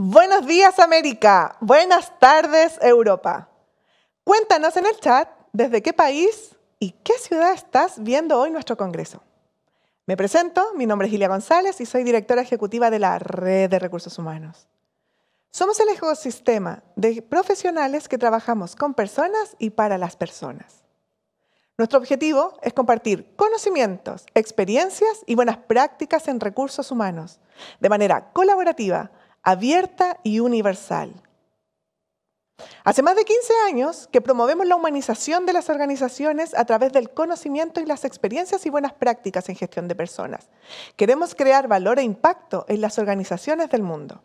Buenos días América, buenas tardes Europa. Cuéntanos en el chat desde qué país y qué ciudad estás viendo hoy nuestro Congreso. Me presento, mi nombre es Gilia González y soy directora ejecutiva de la Red de Recursos Humanos. Somos el ecosistema de profesionales que trabajamos con personas y para las personas. Nuestro objetivo es compartir conocimientos, experiencias y buenas prácticas en recursos humanos de manera colaborativa abierta y universal. Hace más de 15 años que promovemos la humanización de las organizaciones a través del conocimiento y las experiencias y buenas prácticas en gestión de personas. Queremos crear valor e impacto en las organizaciones del mundo.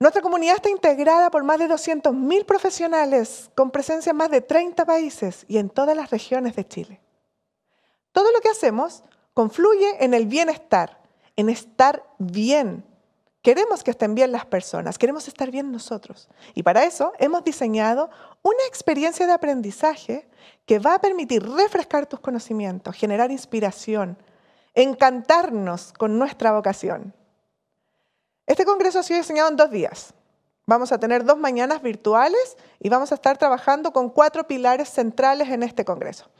Nuestra comunidad está integrada por más de 200.000 profesionales con presencia en más de 30 países y en todas las regiones de Chile. Todo lo que hacemos confluye en el bienestar, en estar bien Queremos que estén bien las personas, queremos estar bien nosotros. Y para eso hemos diseñado una experiencia de aprendizaje que va a permitir refrescar tus conocimientos, generar inspiración, encantarnos con nuestra vocación. Este congreso ha sido diseñado en dos días. Vamos a tener dos mañanas virtuales y vamos a estar trabajando con cuatro pilares centrales en este congreso.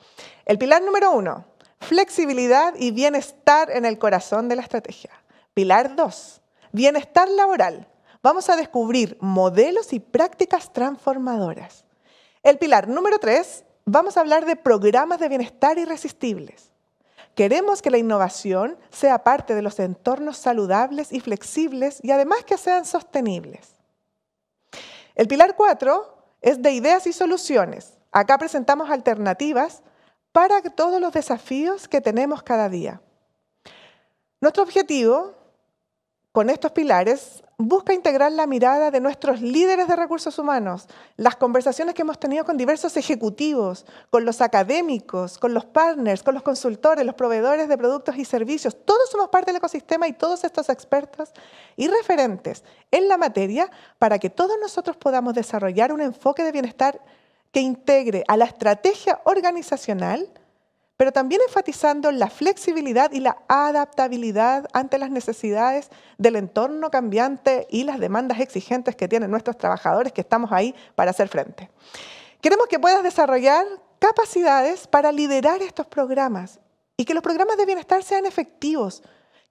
El pilar número uno, flexibilidad y bienestar en el corazón de la estrategia. Pilar dos, Bienestar laboral. Vamos a descubrir modelos y prácticas transformadoras. El pilar número tres, vamos a hablar de programas de bienestar irresistibles. Queremos que la innovación sea parte de los entornos saludables y flexibles y además que sean sostenibles. El pilar 4 es de ideas y soluciones. Acá presentamos alternativas para todos los desafíos que tenemos cada día. Nuestro objetivo con estos pilares busca integrar la mirada de nuestros líderes de recursos humanos, las conversaciones que hemos tenido con diversos ejecutivos, con los académicos, con los partners, con los consultores, los proveedores de productos y servicios. Todos somos parte del ecosistema y todos estos expertos y referentes en la materia para que todos nosotros podamos desarrollar un enfoque de bienestar que integre a la estrategia organizacional, pero también enfatizando la flexibilidad y la adaptabilidad ante las necesidades del entorno cambiante y las demandas exigentes que tienen nuestros trabajadores que estamos ahí para hacer frente. Queremos que puedas desarrollar capacidades para liderar estos programas y que los programas de bienestar sean efectivos,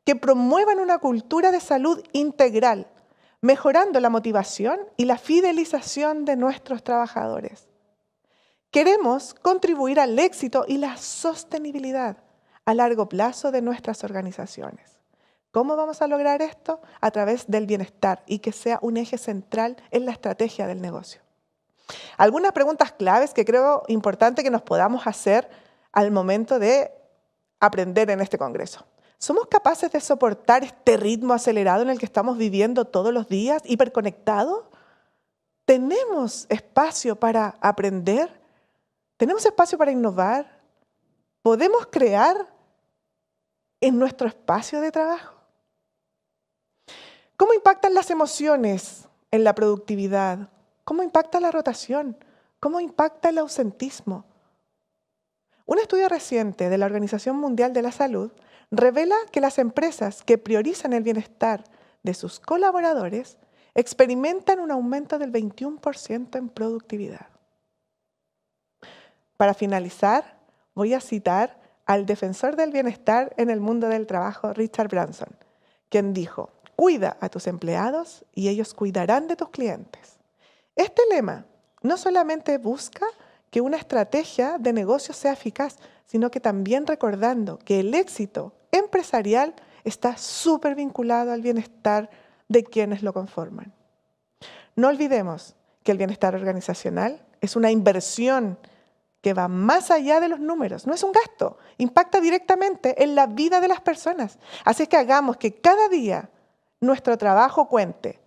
que promuevan una cultura de salud integral, mejorando la motivación y la fidelización de nuestros trabajadores. Queremos contribuir al éxito y la sostenibilidad a largo plazo de nuestras organizaciones. ¿Cómo vamos a lograr esto? A través del bienestar y que sea un eje central en la estrategia del negocio. Algunas preguntas claves que creo importante que nos podamos hacer al momento de aprender en este Congreso. ¿Somos capaces de soportar este ritmo acelerado en el que estamos viviendo todos los días, hiperconectado? ¿Tenemos espacio para aprender ¿Tenemos espacio para innovar? ¿Podemos crear en nuestro espacio de trabajo? ¿Cómo impactan las emociones en la productividad? ¿Cómo impacta la rotación? ¿Cómo impacta el ausentismo? Un estudio reciente de la Organización Mundial de la Salud revela que las empresas que priorizan el bienestar de sus colaboradores experimentan un aumento del 21% en productividad. Para finalizar, voy a citar al defensor del bienestar en el mundo del trabajo, Richard Branson, quien dijo, cuida a tus empleados y ellos cuidarán de tus clientes. Este lema no solamente busca que una estrategia de negocio sea eficaz, sino que también recordando que el éxito empresarial está súper vinculado al bienestar de quienes lo conforman. No olvidemos que el bienestar organizacional es una inversión que va más allá de los números. No es un gasto, impacta directamente en la vida de las personas. Así es que hagamos que cada día nuestro trabajo cuente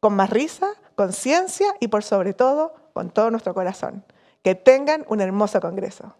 con más risa, con ciencia y por sobre todo con todo nuestro corazón. Que tengan un hermoso Congreso.